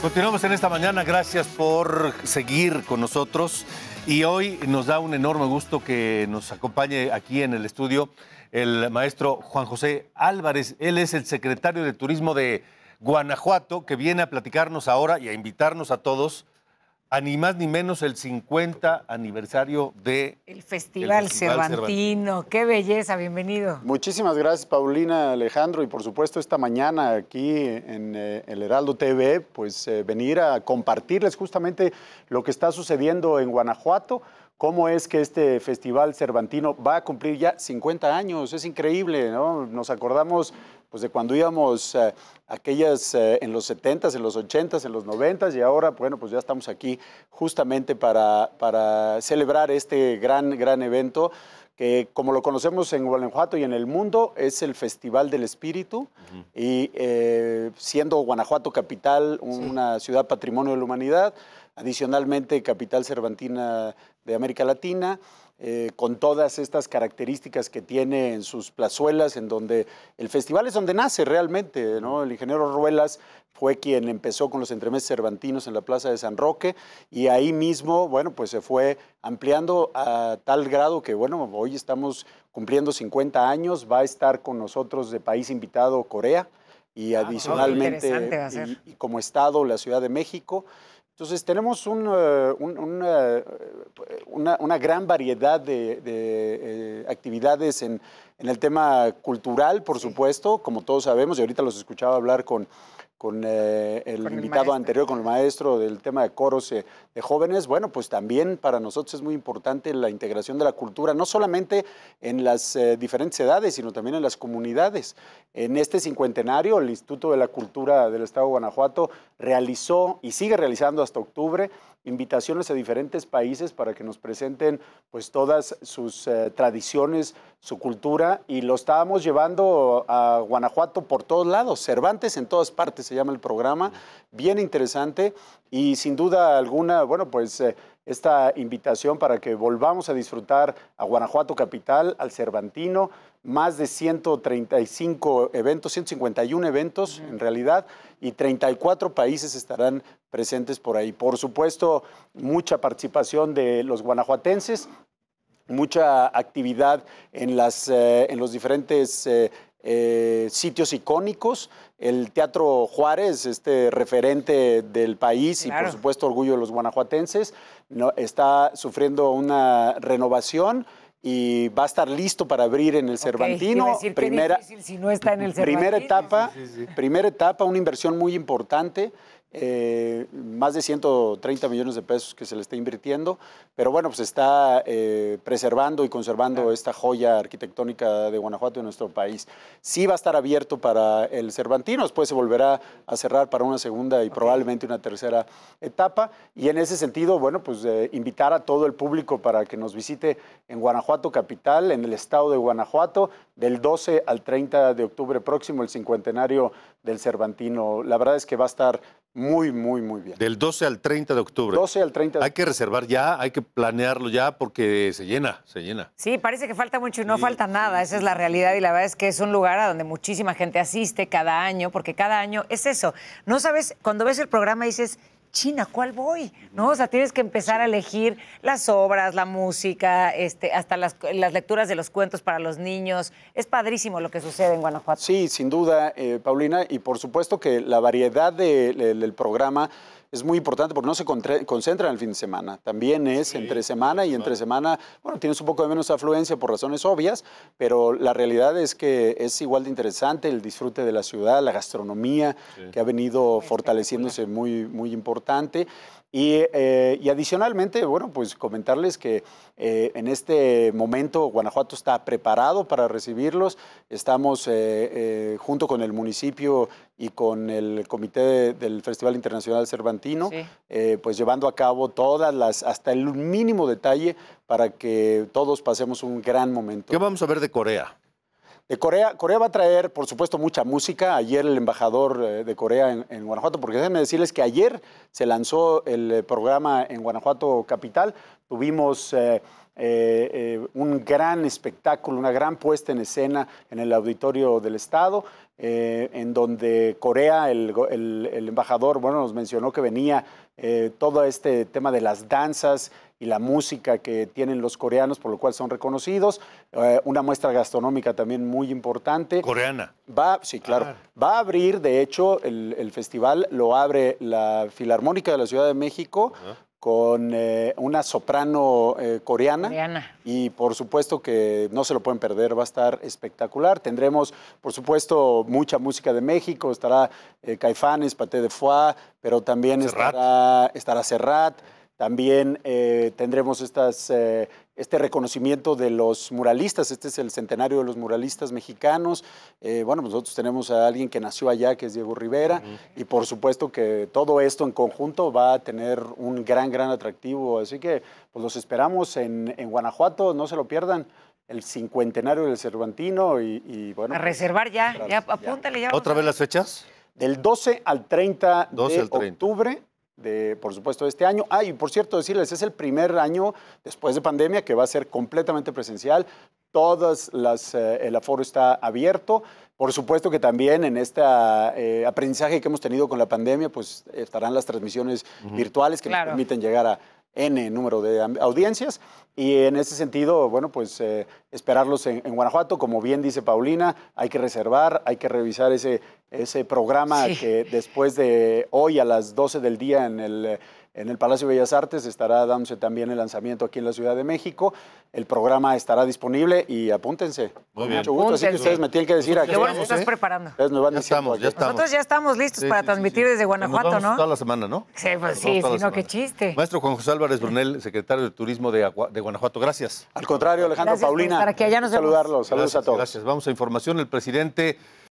Continuamos en esta mañana, gracias por seguir con nosotros y hoy nos da un enorme gusto que nos acompañe aquí en el estudio el maestro Juan José Álvarez. Él es el secretario de Turismo de Guanajuato que viene a platicarnos ahora y a invitarnos a todos a ni más ni menos el 50 aniversario de el Festival, Cervantino. Qué belleza, bienvenido. Muchísimas gracias, Paulina, Alejandro, y por supuesto esta mañana aquí en eh, el Heraldo TV, pues eh, venir a compartirles justamente lo que está sucediendo en Guanajuato. ¿Cómo es que este Festival Cervantino va a cumplir ya 50 años? Es increíble, ¿no? Nos acordamos pues de cuando íbamos eh, aquellas eh, en los 70s, en los 80s, en los 90s y ahora, bueno, pues ya estamos aquí justamente para, celebrar este gran, gran evento que como lo conocemos en Guanajuato y en el mundo, es el Festival del Espíritu, y eh, siendo Guanajuato capital, una ciudad patrimonio de la humanidad, adicionalmente capital cervantina de América Latina, eh, con todas estas características que tiene en sus plazuelas, en donde el festival es donde nace realmente, El ingeniero Ruelas fue quien empezó con los entremeses cervantinos en la Plaza de San Roque y ahí mismo, bueno, pues se fue ampliando a tal grado que, bueno, hoy estamos cumpliendo 50 años, va a estar con nosotros de país invitado Corea y ah, adicionalmente, como Estado, la Ciudad de México. Entonces tenemos eh, eh, una, gran variedad de, eh, actividades en, en, el tema cultural, por supuesto, como todos sabemos, y ahorita los escuchaba hablar con, eh, con el invitado anterior, con el maestro del tema de coros eh, de jóvenes, bueno, pues también para nosotros es muy importante la integración de la cultura, no solamente en las eh, diferentes edades, sino también en las comunidades. En este cincuentenario, el Instituto de la Cultura del Estado de Guanajuato realizó y sigue realizando hasta octubre invitaciones a diferentes países para que nos presenten pues todas sus tradiciones, su cultura y lo estábamos llevando a Guanajuato por todos lados. Cervantes en todas partes se llama el programa, bien interesante y sin duda alguna, bueno, pues eh, esta invitación para que volvamos a disfrutar a Guanajuato Capital, al Cervantino, más de 135 eventos, 151 eventos en realidad, y 34 países estarán presentes por ahí. Por supuesto, mucha participación de los guanajuatenses mucha actividad en, las, eh, en los diferentes eh, eh, sitios icónicos. El Teatro Juárez, este referente del país y por supuesto orgullo de los guanajuatenses, no, está sufriendo una renovación y va a estar listo para abrir en el Cervantino. primera, si no está en el Cervantino. etapa, primera etapa, una inversión muy importante más de 130 millones de pesos que se le está invirtiendo, pero bueno, pues está eh, preservando y conservando esta joya arquitectónica de Guanajuato y nuestro país. Sí va a estar abierto para el Cervantino, después pues se volverá a cerrar para una segunda y probablemente una tercera etapa, y en ese sentido, bueno, pues eh, invitar a todo el público para que nos visite en Guanajuato Capital, en el estado de Guanajuato, del 12 al 30 de octubre próximo, el cincuentenario del Cervantino. La verdad es que va a estar muy, muy, muy bien. Del 12 al 30 de octubre. 12 al 30 de Hay que reservar ya, hay que planearlo ya porque se llena, se llena. Sí, parece que falta mucho y no falta nada, esa es la realidad y la verdad es que es un lugar a donde muchísima gente asiste cada año, porque cada año es eso. No sabes, cuando ves el programa dices, China, ¿cuál voy? ¿No? O sea, tienes que empezar a elegir las obras, la música, este, hasta las, lecturas de los cuentos para los niños. Es padrísimo lo que sucede en Guanajuato. Sí, sin duda, eh, Paulina, y por supuesto que la variedad del programa es muy importante porque no se concentra en el fin de semana. También es entre semana y entre semana, bueno, tienes un poco de menos afluencia por razones obvias, pero la realidad es que es igual de interesante el disfrute de la ciudad, la gastronomía, que ha venido fortaleciéndose muy, muy importante. Eh, y, adicionalmente, bueno, pues comentarles que eh, en este momento Guanajuato está preparado para recibirlos. Estamos eh, junto con el municipio y con el comité del Festival Internacional Cervantino, pues llevando a cabo todas las, hasta el mínimo detalle para que todos pasemos un gran momento. ¿Qué vamos a ver de Corea? Eh, Corea, Corea va a traer, por supuesto, mucha música. Ayer el embajador eh, de Corea en, Guanajuato, porque déjenme decirles que ayer se lanzó el eh, programa en Guanajuato Capital. Tuvimos eh, eh, un gran espectáculo, una gran puesta en escena en el auditorio del Estado, eh, en donde Corea, el, embajador, bueno, nos mencionó que venía todo este tema de las danzas y la música que tienen los coreanos, por lo cual son reconocidos. una muestra gastronómica también muy importante. Coreana. Va, sí, claro. Ah. Va a abrir, de hecho, el, festival lo abre la Filarmónica de la Ciudad de México con eh, una soprano eh, coreana. Y por supuesto que no se lo pueden perder, va a estar espectacular. Tendremos, por supuesto, mucha música de México, estará eh, Caifanes, Paté de Foix, pero también estará, estará Serrat. También eh, tendremos estas, eh, este reconocimiento de los muralistas. Este es el centenario de los muralistas mexicanos. Eh, bueno, pues nosotros tenemos a alguien que nació allá, que es Diego Rivera. Y por supuesto que todo esto en conjunto va a tener un gran, gran atractivo. Así que pues los esperamos en, Guanajuato. No se lo pierdan el cincuentenario del Cervantino y, bueno. A pues, reservar ya, ya apúntale ya. ¿Otra vez las fechas? Del 12 al 30 de octubre por supuesto, este año. Ah, y por cierto, decirles, es el primer año después de pandemia que va a ser completamente presencial. Todas las, eh, el aforo está abierto. Por supuesto que también en este aprendizaje que hemos tenido con la pandemia, pues estarán las transmisiones virtuales que nos permiten llegar a N número de audiencias. Y en ese sentido, bueno, pues eh, esperarlos en, Guanajuato. Como bien dice Paulina, hay que reservar, hay que revisar ese ese programa que después de hoy a las 12 del día en el, en el Palacio de Bellas Artes estará dándose también el lanzamiento aquí en la Ciudad de México. El programa estará disponible y apúntense. Muy bien. Mucho gusto. Así que ustedes me tienen que decir aquí. Qué bueno que estás ¿eh? preparando. van ya estamos, ya estamos. Nosotros ya estamos listos para transmitir desde Guanajuato, nos vamos ¿no? Toda la semana, ¿no? Sí, pues sí, sino qué chiste. Maestro Juan José Álvarez Brunel, secretario de Turismo de, Guanajuato. Gracias. Al contrario, Alejandro pues, Paulina. Para que allá nos Saludarlos. Saludos a todos. Gracias. Vamos a información. El presidente